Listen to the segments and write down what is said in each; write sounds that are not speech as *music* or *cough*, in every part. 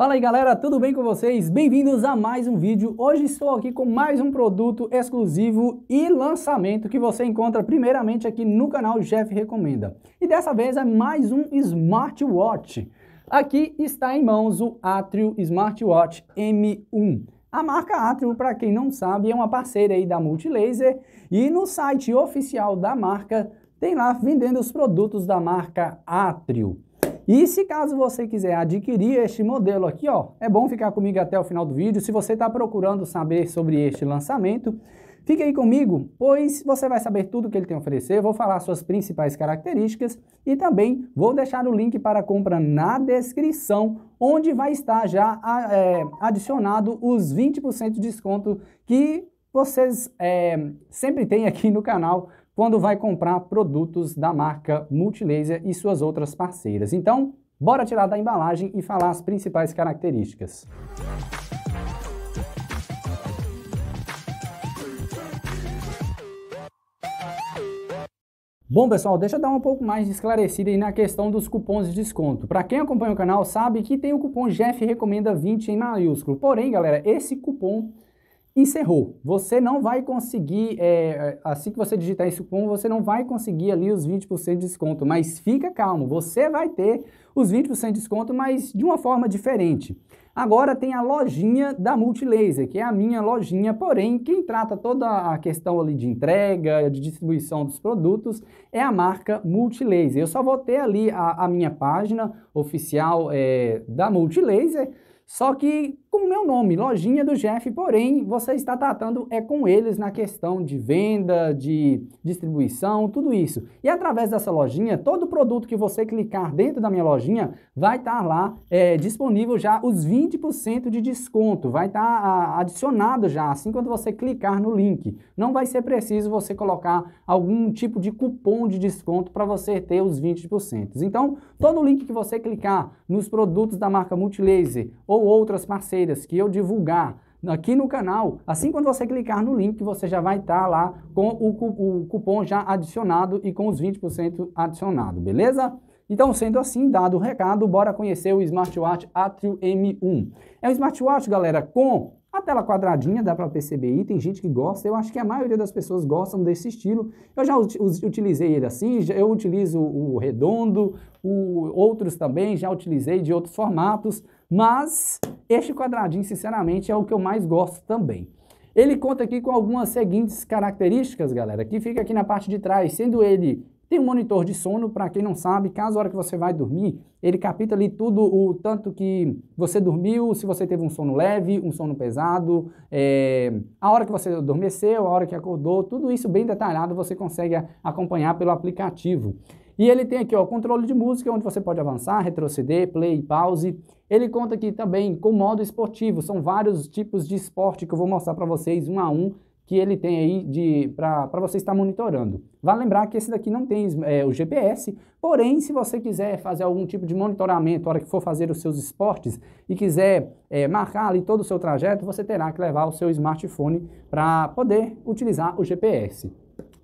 Fala aí galera, tudo bem com vocês? Bem-vindos a mais um vídeo. Hoje estou aqui com mais um produto exclusivo e lançamento que você encontra primeiramente aqui no canal Jeff Recomenda. E dessa vez é mais um smartwatch. Aqui está em mãos o Atrio Smartwatch M1. A marca Atrio, para quem não sabe, é uma parceira aí da Multilaser e no site oficial da marca tem lá vendendo os produtos da marca Atrio. E se caso você quiser adquirir este modelo aqui, ó, é bom ficar comigo até o final do vídeo. Se você está procurando saber sobre este lançamento, Fique aí comigo, pois você vai saber tudo que ele tem a oferecer, vou falar suas principais características e também vou deixar o link para compra na descrição, onde vai estar já é, adicionado os 20% de desconto que vocês é, sempre têm aqui no canal quando vai comprar produtos da marca Multilaser e suas outras parceiras. Então, bora tirar da embalagem e falar as principais características. Bom, pessoal, deixa eu dar um pouco mais de esclarecida aí na questão dos cupons de desconto. Para quem acompanha o canal sabe que tem o cupom Jeff Recomenda 20 em maiúsculo. Porém, galera, esse cupom encerrou. Você não vai conseguir, é, é assim que você digitar esse cupom, você não vai conseguir ali os 20% de desconto, mas fica calmo, você vai ter os 20% de desconto, mas de uma forma diferente. Agora tem a lojinha da Multilaser, que é a minha lojinha, porém, quem trata toda a questão ali de entrega, de distribuição dos produtos, é a marca Multilaser. Eu só vou ter ali a, a minha página oficial é, da Multilaser, só que com o meu nome, Lojinha do Jeff, porém você está tratando é com eles na questão de venda, de distribuição, tudo isso. E através dessa lojinha, todo produto que você clicar dentro da minha lojinha vai estar tá lá é, disponível já os 20% de desconto, vai estar tá, adicionado já assim quando você clicar no link. Não vai ser preciso você colocar algum tipo de cupom de desconto para você ter os 20%. Então, todo link que você clicar nos produtos da marca Multilaser ou outras parceiras que eu divulgar aqui no canal, assim quando você clicar no link, você já vai estar tá lá com o, o cupom já adicionado e com os 20% adicionado, beleza? Então, sendo assim, dado o recado, bora conhecer o smartwatch Atrio M1. É um smartwatch, galera, com a tela quadradinha, dá para perceber aí, tem gente que gosta, eu acho que a maioria das pessoas gostam desse estilo. Eu já utilizei ele assim, eu utilizo o redondo, o, outros também, já utilizei de outros formatos, mas este quadradinho, sinceramente, é o que eu mais gosto também. Ele conta aqui com algumas seguintes características, galera, que fica aqui na parte de trás, sendo ele tem um monitor de sono, para quem não sabe, caso a hora que você vai dormir, ele capta ali tudo o tanto que você dormiu, se você teve um sono leve, um sono pesado, é, a hora que você adormeceu, a hora que acordou, tudo isso bem detalhado você consegue acompanhar pelo aplicativo. E ele tem aqui, o controle de música, onde você pode avançar, retroceder, play pause. Ele conta aqui também com modo esportivo, são vários tipos de esporte que eu vou mostrar para vocês um a um, que ele tem aí para você estar monitorando. Vale lembrar que esse daqui não tem é, o GPS, porém, se você quiser fazer algum tipo de monitoramento na hora que for fazer os seus esportes e quiser é, marcar ali todo o seu trajeto, você terá que levar o seu smartphone para poder utilizar o GPS,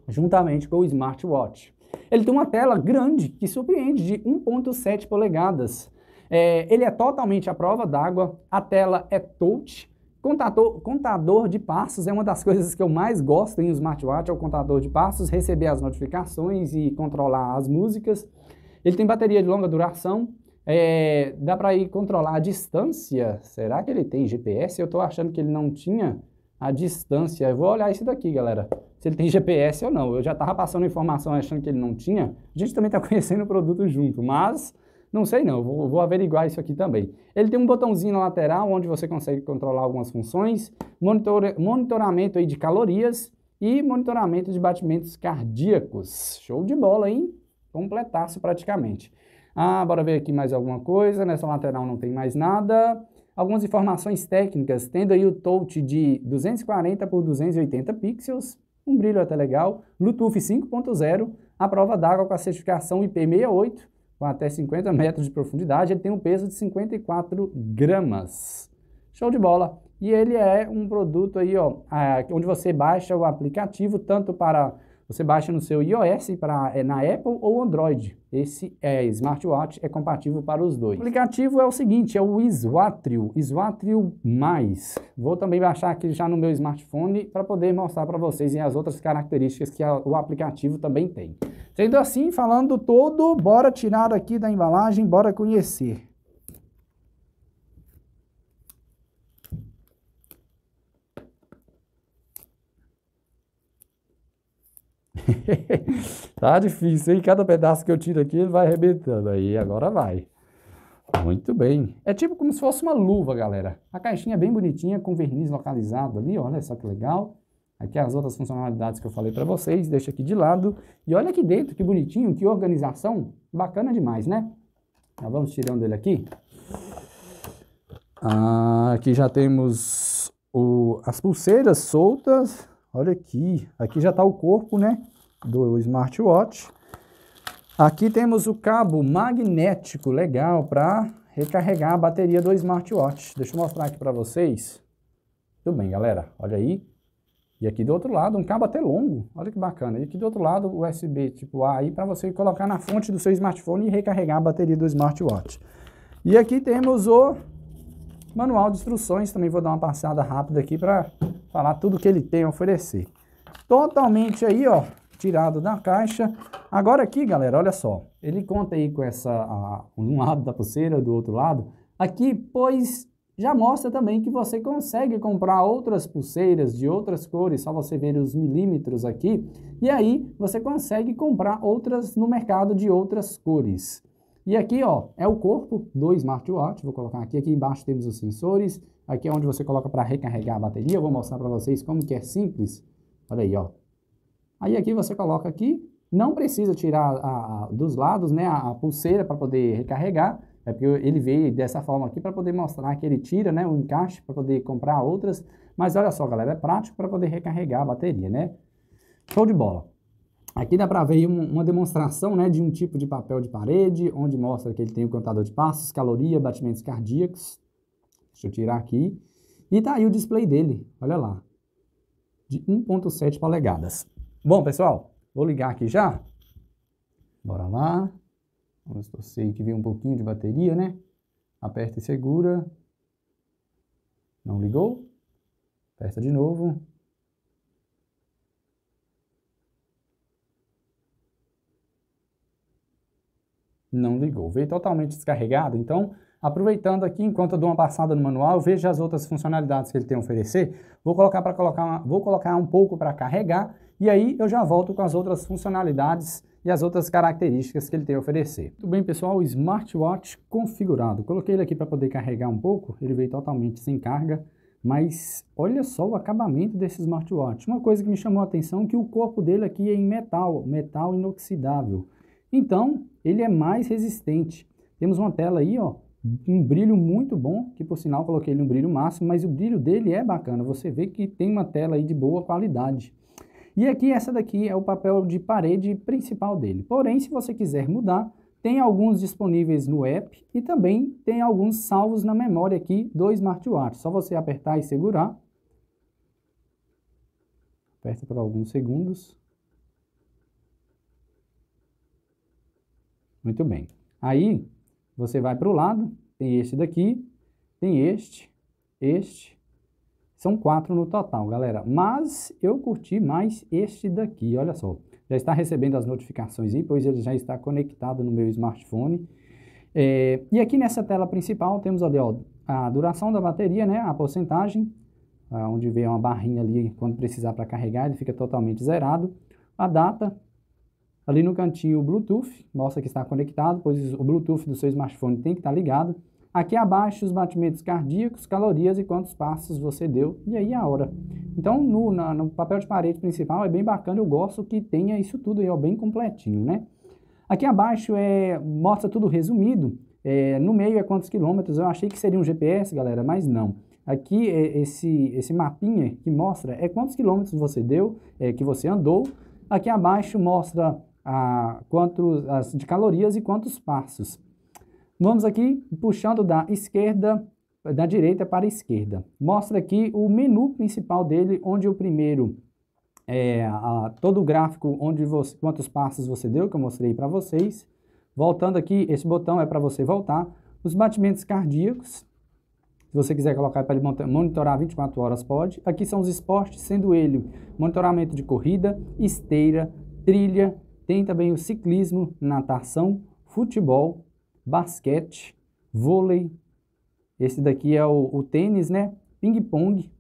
juntamente com o smartwatch. Ele tem uma tela grande que surpreende de 1.7 polegadas. É, ele é totalmente à prova d'água, a tela é touch, Contador, contador de passos é uma das *laughs* coisas que eu mais gosto em smartwatch, é o contador de passos, receber as notificações e controlar as músicas. Ele tem bateria de longa duração, é, dá para ir controlar a distância. Será que ele tem GPS? Eu estou achando que ele não tinha a distância. Eu vou olhar isso daqui, galera. Se ele tem GPS ou não. Eu já estava passando informação achando que ele não tinha. A gente também está *laughs* conhecendo o produto junto, mas não sei não. Vou, vou averiguar isso aqui também. Ele tem um botãozinho na lateral onde você consegue controlar algumas funções, monitor, monitoramento aí de calorias e monitoramento de batimentos cardíacos. Show de bola, hein? Completaço praticamente. Ah, bora ver aqui mais alguma coisa. Nessa lateral não tem mais nada. Algumas informações técnicas, tendo aí o touch de 240 por 280 pixels, um brilho até legal, Bluetooth 5.0, a prova d'água com a certificação IP68, com até 50 metros de profundidade, ele tem um peso de 54 gramas. Show de bola! E ele é um produto aí, ó, onde você baixa o aplicativo tanto para você baixa no seu iOS para é, eh, na Apple ou Android. Esse é, smartwatch é compatível para os dois. O aplicativo é o seguinte, é o Swatrio mais. Vou também baixar aqui já no meu smartphone para poder mostrar para vocês as outras características que a, o aplicativo também tem. Sendo assim, falando todo, bora tirar aqui da embalagem, bora conhecer. *laughs* tá difícil, hein? Cada pedaço que eu tiro aqui, ele vai arrebentando. Aí, agora vai. Muito bem. É tipo como se fosse uma luva, galera. A caixinha é bem bonitinha, com verniz localizado ali, olha só que legal. Aqui as outras funcionalidades que eu falei para vocês, deixa aqui de lado. E olha aqui dentro, que bonitinho, que organização. Bacana demais, né? Já então, vamos tirando ele aqui. Ah, aqui já temos o, as pulseiras soltas. Olha aqui. Aqui já está o corpo, né? do smartwatch. Aqui temos o cabo magnético, legal, para recarregar a bateria do smartwatch. Deixa eu mostrar aqui para vocês. Tudo bem, galera? Olha aí. E aqui do outro lado, um cabo até longo. Olha que bacana. E aqui do outro lado, USB tipo A aí, para você colocar na fonte do seu smartphone e recarregar a bateria do smartwatch. E aqui temos o manual de instruções. Também vou dar uma passada rápida aqui para falar tudo que ele tem a oferecer. Totalmente aí, ó, tirado da caixa. Agora aqui, galera, olha só. Ele conta aí com essa, a, um lado da pulseira, do outro lado. Aqui, pois, já mostra também que você consegue comprar outras pulseiras de outras cores, só você ver os milímetros aqui. E aí, você consegue comprar outras no mercado de outras cores. E aqui, ó, é o corpo do smartwatch. Vou colocar aqui. Aqui embaixo temos os sensores. Aqui é onde você coloca para recarregar a bateria. Eu vou mostrar para vocês como que é simples. Olha aí, ó. Aí aqui você coloca aqui, não precisa tirar a, a, dos lados né, a, a pulseira para poder recarregar, é porque ele veio dessa forma aqui para poder mostrar que ele tira né, o encaixe para poder comprar outras. Mas olha só, galera, é prático para poder recarregar a bateria, né? Show de bola. Aqui dá para ver uma demonstração né, de um tipo de papel de parede, onde mostra que ele tem o contador de passos, caloria, batimentos cardíacos. Deixa eu tirar aqui. E tá aí o display dele, olha lá. De 1.7 polegadas. Bom, pessoal, vou ligar aqui já. Bora lá. Vamos torcer que vem um pouquinho de bateria, né? Aperta e segura. Não ligou? Aperta de novo. Não ligou. Veio totalmente descarregado, então Aproveitando aqui, enquanto eu dou uma passada no manual, vejo as outras funcionalidades que ele tem a oferecer. Vou colocar, para colocar, uma, vou colocar um pouco para carregar e aí eu já volto com as outras funcionalidades e as outras características que ele tem a oferecer. Tudo bem, pessoal, o smartwatch configurado. Coloquei ele aqui para poder carregar um pouco, ele veio totalmente sem carga, mas olha só o acabamento desse smartwatch. Uma coisa que me chamou a atenção é que o corpo dele aqui é em metal, metal inoxidável. Então, ele é mais resistente. Temos uma tela aí, ó, um brilho muito bom, que por sinal coloquei no brilho máximo, mas o brilho dele é bacana, você vê que tem uma tela aí de boa qualidade. E aqui essa daqui é o papel de parede principal dele, porém se você quiser mudar, tem alguns disponíveis no app e também tem alguns salvos na memória aqui do smartwatch, só você apertar e segurar, aperta por alguns segundos. Muito bem. Aí, você vai para o lado, tem este daqui, tem este, este. São quatro no total, galera. Mas eu curti mais este daqui, olha só. Já está recebendo as notificações aí, pois ele já está conectado no meu smartphone. É, e aqui nessa tela principal temos ali, ó, a duração da bateria, né, a porcentagem, ah, onde vê uma barrinha ali, quando precisar para carregar, ele fica totalmente zerado. A data, Ali no cantinho o Bluetooth, mostra que está conectado, pois o Bluetooth do seu smartphone tem que estar ligado. Aqui abaixo os batimentos cardíacos, calorias e quantos passos você deu e aí a hora. Então no, na, no papel de parede principal é bem bacana, eu gosto que tenha isso tudo aí, ó, bem completinho, né? Aqui abaixo é, mostra tudo resumido, é, no meio é quantos quilômetros, eu achei que seria um GPS, galera, mas não. Aqui é esse, esse mapinha que mostra é quantos quilômetros você deu, é, que você andou. Aqui abaixo mostra a, quantos, as, de calorias e quantos passos. Vamos aqui puxando da esquerda, da direita para a esquerda. Mostra aqui o menu principal dele, onde o primeiro é a, todo o gráfico onde você, quantos passos você deu, que eu mostrei para vocês. Voltando aqui, esse botão é para você voltar. Os batimentos cardíacos, se você quiser colocar para ele monitorar 24 horas, pode. Aqui são os esportes, sendo ele monitoramento de corrida, esteira, trilha, tem também o ciclismo, natação, futebol, basquete, vôlei. Esse daqui é o, o tênis, né? Ping-pong,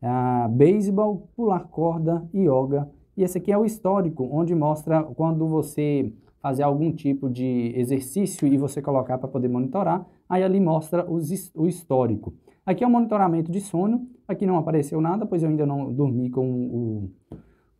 ah, beisebol, pular corda, yoga. E esse aqui é o histórico, onde mostra quando você fazer algum tipo de exercício e você colocar para poder monitorar, aí ali mostra os, o histórico. Aqui é o monitoramento de sono, aqui não apareceu nada, pois eu ainda não dormi com o,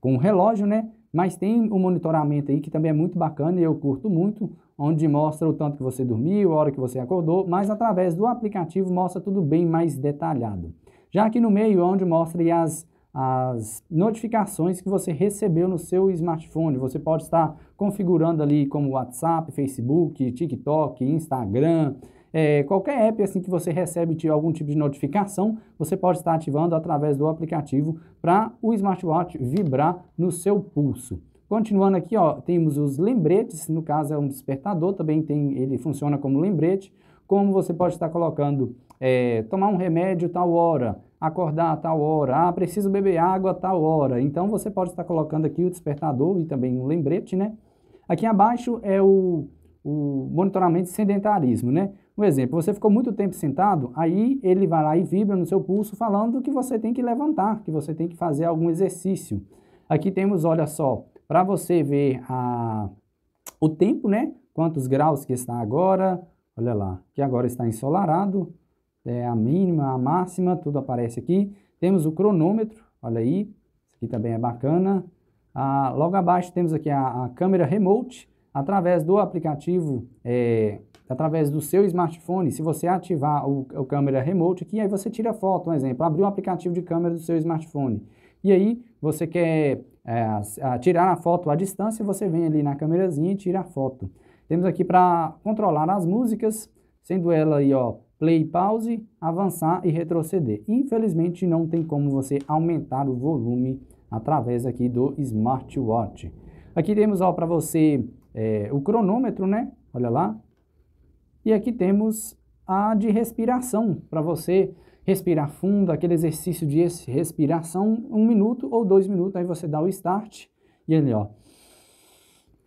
com o relógio, né? Mas tem um monitoramento aí que também é muito bacana e eu curto muito, onde mostra o tanto que você dormiu, a hora que você acordou, mas através do aplicativo mostra tudo bem mais detalhado. Já aqui no meio, é onde mostra as, as notificações que você recebeu no seu smartphone. Você pode estar configurando ali como WhatsApp, Facebook, TikTok, Instagram, é, qualquer app assim que você recebe de algum tipo de notificação, você pode estar ativando através do aplicativo para o smartwatch vibrar no seu pulso. Continuando aqui, ó, temos os lembretes, no caso é um despertador, também tem, ele funciona como lembrete, como você pode estar colocando é, tomar um remédio tal hora, acordar tal hora, ah, preciso beber água tal hora. Então você pode estar colocando aqui o despertador e também um lembrete, né? Aqui abaixo é o o monitoramento de sedentarismo, né? Um exemplo, você ficou muito tempo sentado, aí ele vai lá e vibra no seu pulso falando que você tem que levantar, que você tem que fazer algum exercício. Aqui temos, olha só, para você ver a, o tempo, né? Quantos graus que está agora, olha lá, que agora está ensolarado, é a mínima, a máxima, tudo aparece aqui. Temos o cronômetro, olha aí, isso aqui também é bacana. Ah, logo abaixo temos aqui a, a câmera remote, através do aplicativo, é, através do seu smartphone, se você ativar o, o, câmera remote aqui, aí você tira foto, um exemplo, abriu o aplicativo de câmera do seu smartphone. E aí você quer é, tirar a foto à distância, você vem ali na câmerazinha e tira a foto. Temos aqui para controlar as músicas, sendo ela aí, ó, play, pause, avançar e retroceder. Infelizmente não tem como você aumentar o volume através aqui do smartwatch. Aqui temos para você é, o cronômetro, né? Olha lá. E aqui temos a de respiração, para você respirar fundo, aquele exercício de respiração, um minuto ou dois minutos, aí você dá o start e ele, ó.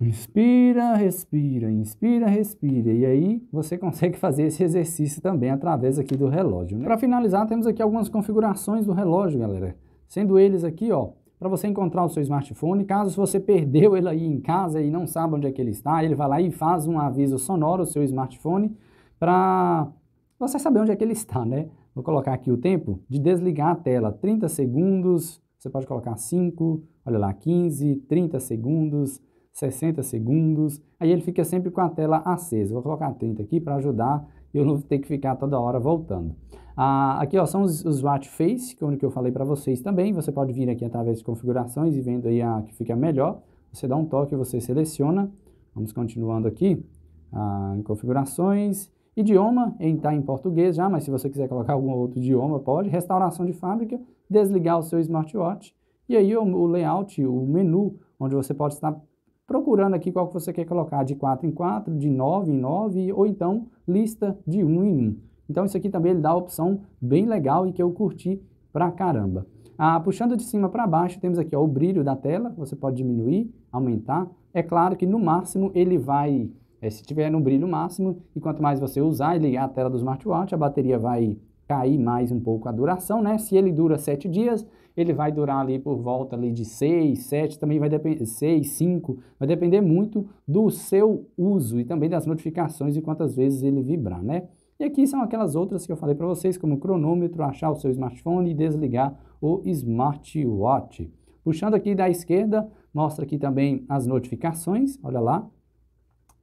Inspira, respira, inspira, respira. E aí você consegue fazer esse exercício também através aqui do relógio. Né? Para finalizar, temos aqui algumas configurações do relógio, galera. Sendo eles aqui, ó, para você encontrar o seu smartphone. Caso você perdeu ele aí em casa e não sabe onde é que ele está, ele vai lá e faz um aviso sonoro ao seu smartphone para você saber onde é que ele está, né? Vou colocar aqui o tempo de desligar a tela, 30 segundos, você pode colocar 5, olha lá, 15, 30 segundos, 60 segundos. Aí ele fica sempre com a tela acesa. Vou colocar 30 aqui para ajudar e eu não ter que ficar toda hora voltando. Ah, aqui ó, são os, os Watch Face, que é o que eu falei para vocês também. Você pode vir aqui através de configurações e vendo aí a que fica melhor. Você dá um toque, você seleciona. Vamos continuando aqui ah, em configurações. Idioma está em português já, mas se você quiser colocar algum outro idioma, pode. Restauração de fábrica, desligar o seu smartwatch. E aí o, o layout, o menu, onde você pode estar procurando aqui qual que você quer colocar, de 4 em 4, de 9 em 9, ou então lista de 1 em 1. Então isso aqui também ele dá a opção bem legal e que eu curti pra caramba. Ah, puxando de cima para baixo, temos aqui ó, o brilho da tela, você pode diminuir, aumentar. É claro que no máximo ele vai, é, se tiver no brilho máximo, e quanto mais você usar e ligar a tela do smartwatch, a bateria vai cair mais um pouco a duração, né? Se ele dura 7 dias, ele vai durar ali por volta ali de 6, 7, também vai depender 6, 5, vai depender muito do seu uso e também das notificações e quantas vezes ele vibrar, né? E aqui são aquelas outras que eu falei para vocês, como cronômetro, achar o seu smartphone e desligar o smartwatch. Puxando aqui da esquerda, mostra aqui também as notificações, olha lá.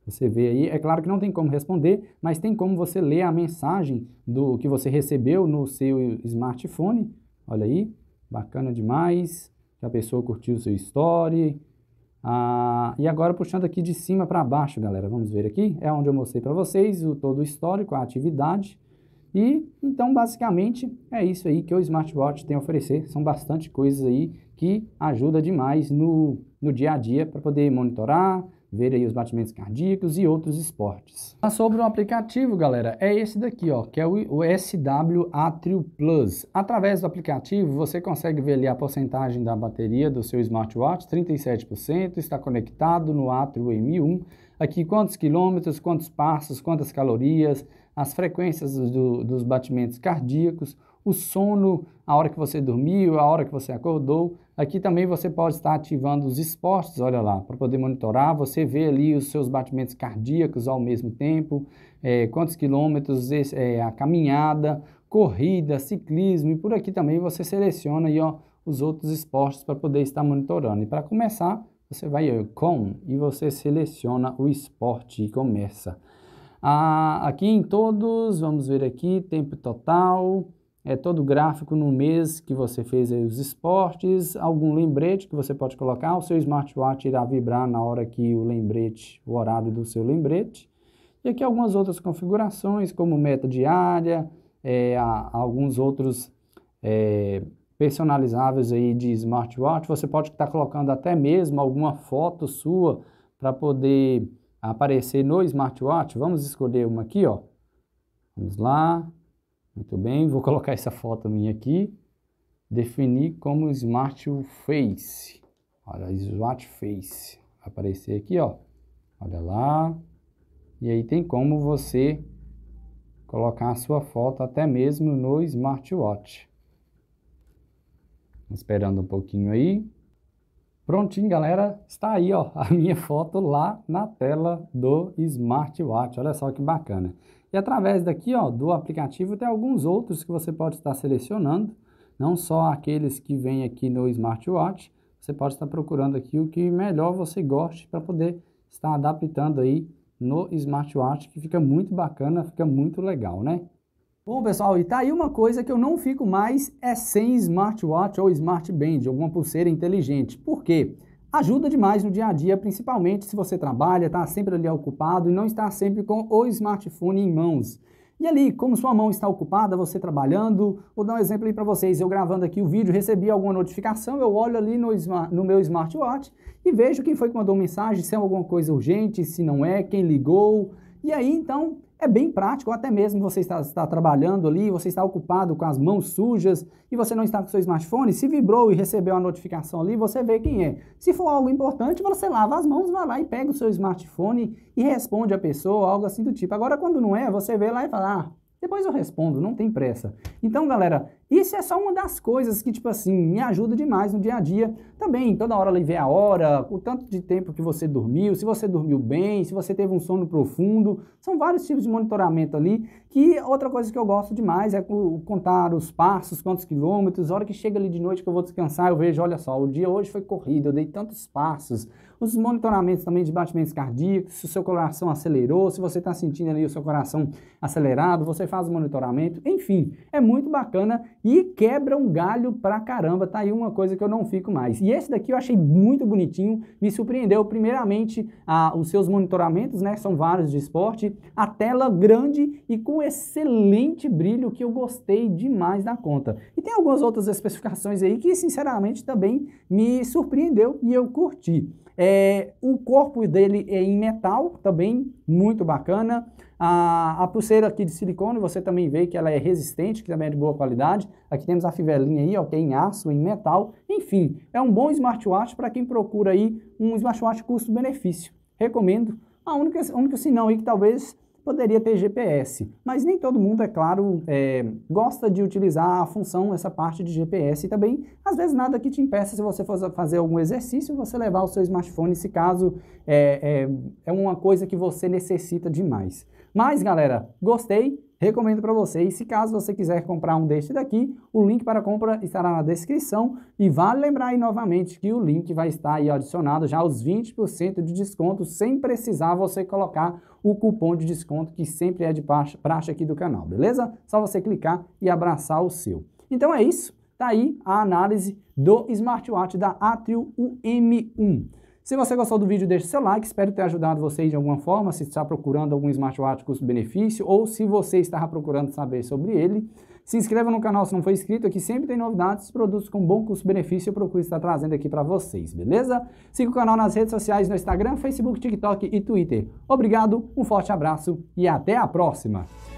Você vê aí, é claro que não tem como responder, mas tem como você ler a mensagem do que você recebeu no seu smartphone. Olha aí, bacana demais. Que a pessoa curtiu o seu story, ah, e agora puxando aqui de cima para baixo, galera, vamos ver aqui, é onde eu mostrei para vocês o todo o histórico, a atividade. E então basicamente é isso aí que o smartwatch tem a oferecer, são bastante coisas aí que ajuda demais no, no dia a dia para poder monitorar, ver aí os batimentos cardíacos e outros esportes. Mas tá sobre o um aplicativo, galera, é esse daqui, ó, que é o SW Atrio Plus. Através do aplicativo, você consegue ver ali a porcentagem da bateria do seu smartwatch, 37%, está conectado no Atrio M1. Aqui quantos quilômetros, quantos passos, quantas calorias, as frequências do, dos batimentos cardíacos, o sono, a hora que você dormiu, a hora que você acordou, Aqui também você pode estar ativando os esportes, olha lá, para poder monitorar. Você vê ali os seus batimentos cardíacos ao mesmo tempo, é, quantos quilômetros, é, a caminhada, corrida, ciclismo. E por aqui também você seleciona aí, ó, os outros esportes para poder estar monitorando. E para começar, você vai aí, com e você seleciona o esporte e começa. Ah, aqui em todos, vamos ver aqui, tempo total é todo gráfico no mês que você fez aí os esportes, algum lembrete que você pode colocar, o seu smartwatch irá vibrar na hora que o lembrete, o horário do seu lembrete. E aqui algumas outras configurações, como meta diária, é, alguns outros é, personalizáveis aí de smartwatch. Você pode estar colocando até mesmo alguma foto sua para poder aparecer no smartwatch. Vamos escolher uma aqui, ó. Vamos lá. Muito bem, vou colocar essa foto minha aqui. Definir como Smartface. Olha, Smartface. face aparecer aqui, ó. Olha lá. E aí tem como você colocar a sua foto até mesmo no smartwatch. Esperando um pouquinho aí. Prontinho, galera. Está aí, ó, a minha foto lá na tela do smartwatch. Olha só que bacana. E através daqui ó, do aplicativo tem alguns outros que você pode estar selecionando, não só aqueles que vêm aqui no smartwatch, você pode estar procurando aqui o que melhor você goste para poder estar adaptando aí no smartwatch, que fica muito bacana, fica muito legal, né? Bom, pessoal, e tá aí uma coisa que eu não fico mais é sem smartwatch ou smartband, alguma pulseira inteligente. Por quê? Porque ajuda demais no dia a dia, principalmente se você trabalha, está sempre ali ocupado e não está sempre com o smartphone em mãos. E ali, como sua mão está ocupada, você trabalhando, vou dar um exemplo aí para vocês. Eu gravando aqui o vídeo, recebi alguma notificação, eu olho ali no, no meu smartwatch e vejo quem foi que mandou mensagem, se é alguma coisa urgente, se não é, quem ligou. E aí, então, é bem prático, até mesmo você está, está, trabalhando ali, você está ocupado com as mãos sujas e você não está com seu smartphone, se vibrou e recebeu a notificação ali, você vê quem é. Se for algo importante, você lava as mãos, vai lá e pega o seu smartphone e responde a pessoa, algo assim do tipo. Agora, quando não é, você vê lá e fala, ah, depois eu respondo, não tem pressa. Então, galera, isso é só uma das coisas que, tipo assim, me ajuda demais no dia a dia. Também, toda hora ali ver a hora, o tanto de tempo que você dormiu, se você dormiu bem, se você teve um sono profundo. São vários tipos de monitoramento ali. Que outra coisa que eu gosto demais é contar os passos, quantos quilômetros, a hora que chega ali de noite que eu vou descansar, eu vejo, olha só, o dia hoje foi corrido, eu dei tantos passos. Os monitoramentos também de batimentos cardíacos, se o seu coração acelerou, se você está sentindo ali o seu coração acelerado, você faz o monitoramento. Enfim, é muito bacana e quebra um galho pra caramba. Tá aí uma coisa que eu não fico mais. E esse daqui eu achei muito bonitinho, me surpreendeu. Primeiramente, a, ah, os seus monitoramentos, né? São vários de esporte. A tela grande e com excelente brilho que eu gostei demais da conta. E tem algumas outras especificações aí que, sinceramente, também me surpreendeu e eu curti. É, o corpo dele é em metal também, muito bacana. A, a, pulseira aqui de silicone, você também vê que ela é resistente, que também é de boa qualidade. Aqui temos a fivelinha aí, ó, que é em aço, em metal. Enfim, é um bom smartwatch para quem procura aí um smartwatch custo-benefício. Recomendo. A única, a única sinal aí que talvez poderia ter GPS, mas nem todo mundo, é claro, é, gosta de utilizar a função, essa parte de GPS também. Às vezes nada que te impeça, se você for fazer algum exercício, você levar o seu smartphone, se caso é, é, é uma coisa que você necessita demais. Mas, galera, gostei, recomendo para vocês. Se caso você quiser comprar um deste daqui, o link para compra estará na descrição. E vale lembrar aí novamente que o link vai estar aí adicionado já os 20% de desconto, sem precisar você colocar o cupom de desconto que sempre é de praxe aqui do canal, beleza? Só você clicar e abraçar o seu. Então é isso, tá aí a análise do smartwatch da Atrio UM1. Se você gostou do vídeo, deixe seu like, espero ter ajudado vocês de alguma forma, se está procurando algum smartwatch custo-benefício ou se você estava procurando saber sobre ele. Se inscreva no canal se não for inscrito, aqui sempre tem novidades, produtos com bom custo-benefício eu procuro estar trazendo aqui para vocês, beleza? Siga o canal nas redes sociais, no Instagram, Facebook, TikTok e Twitter. Obrigado, um forte abraço e até a próxima!